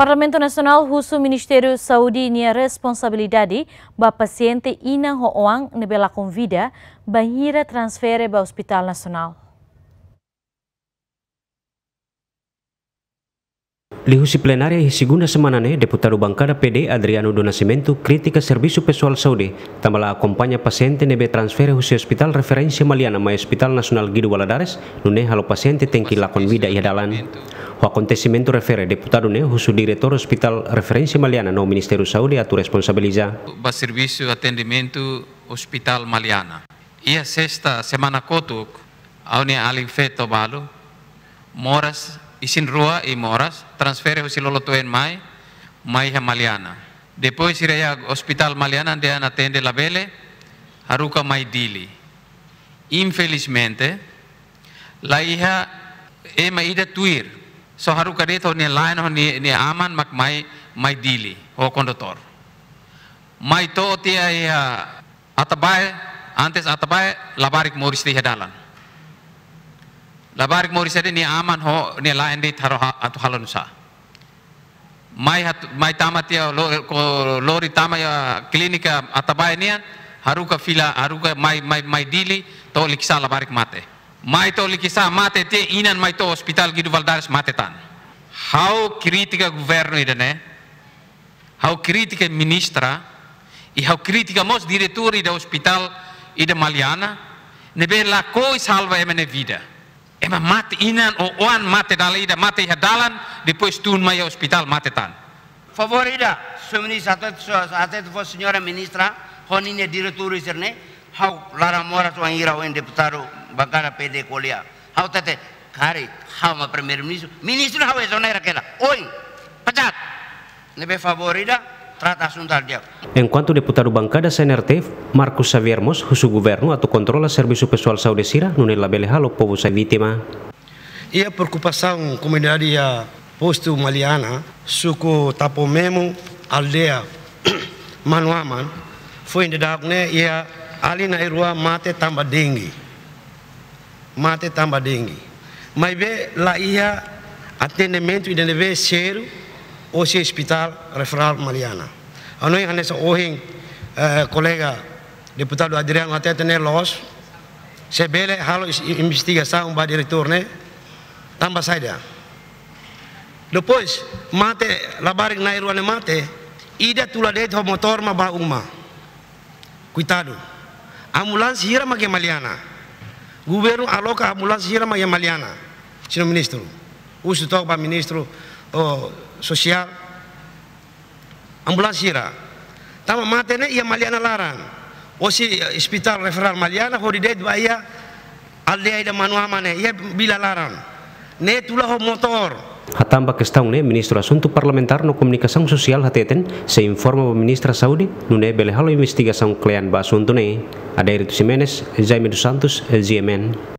Parlamento Nasional Husu Ministério Saúde Nia responsabilidade ba paciente ina hoang nebela com ba hira transfere ba Hospital nasional Di husi plenaria segunda semanane Semanane, deputado Bangkada PD Adriano Donasimento kritika servisu pesual Saudi, saúde, tambala acompanha pasiente nebe transfer husi hospital referensi maliana mai Hospital nasional Gidu Waladares, nune halo pasiente tengki lakon wida iadalan. O acontecimento refere deputado Neus, o diretor Hospital Referência Maliana no Ministério da Saúde, a tu responsabiliza O serviço de atendimento Hospital Maliana. E a sexta semana coto, a unia alinfeto balo, moras, e sin rua e moras, transfere o siloloto en mai, mai a Maliana. Depois iria ao Hospital Maliana, onde atende la Bele, mai Maidili. Infelizmente, la hija Emma de Tuir, so haru kade to ni lain ho ni ni aman mak mai mai dili ho kondotor mai to tia ya ah, atabai antes atabai labarik moris di hadalan labarik moris ade ni aman ho ni lain di taro atu halon sa mai hat mai tamatia lo ko lori tamaya klinika atabai nian ka fila ka mai mai mai dili to liksa labarik mate Mai to likisa mate te inan mai to hospital gidu valdares mate tan how critica governo ne? How critica ministra i how critica mos diretori da hospital ida maliana be la koi salva emene vida ema mate inan o oan mate ida mate dalan depois tun mai hospital mate tan favorida sumni satet satet vos senhora ministra honine diretori ne hau lara mora tuan ira wen deputaro bagara pede kolia hau tete kari hau ma premier ministro ministro hau ira kela oi pecat nebe favorida trata asuntar dia. Enkanto Enquanto deputado bancada CNRT, Marcos Saviermos, o husu governo atu kontrola servisu pessoal saúde sira no nela belehalo povo sa vítima. ia a preocupação comunidade posto maliana, suco tapo memu aldea Manuaman, foi indagado ia a ali na irua mate tamba dengi mate tamba dengi mas be la ia atendimento idene be sero o se hospital referral Mariana ano noi hanesa ohen uh, kolega, deputado Adriano até tener los se bele halo investigação ba diretor né tamba saida depois mate labarik na irua ne mate ida tulade motor ma ba uma cuidado ambulans hira ge maliana Guberu aloka ambulans hira ge maliana sino ministro usu toca pa ministro oh, sosial ambulans hira tama ne ia maliana laran osi hospital e, referral maliana ho di horidet bahaya aldeia da manuamane ia bila larang, ne tulah motor Hatan Pakistão, né, ministro asunto parlamentar no comunicação sosial hateten, se informa o ministra Saudi nune bele halo investigação klean ba ne ada iritu Simenes Jaime dos Santos, GMN.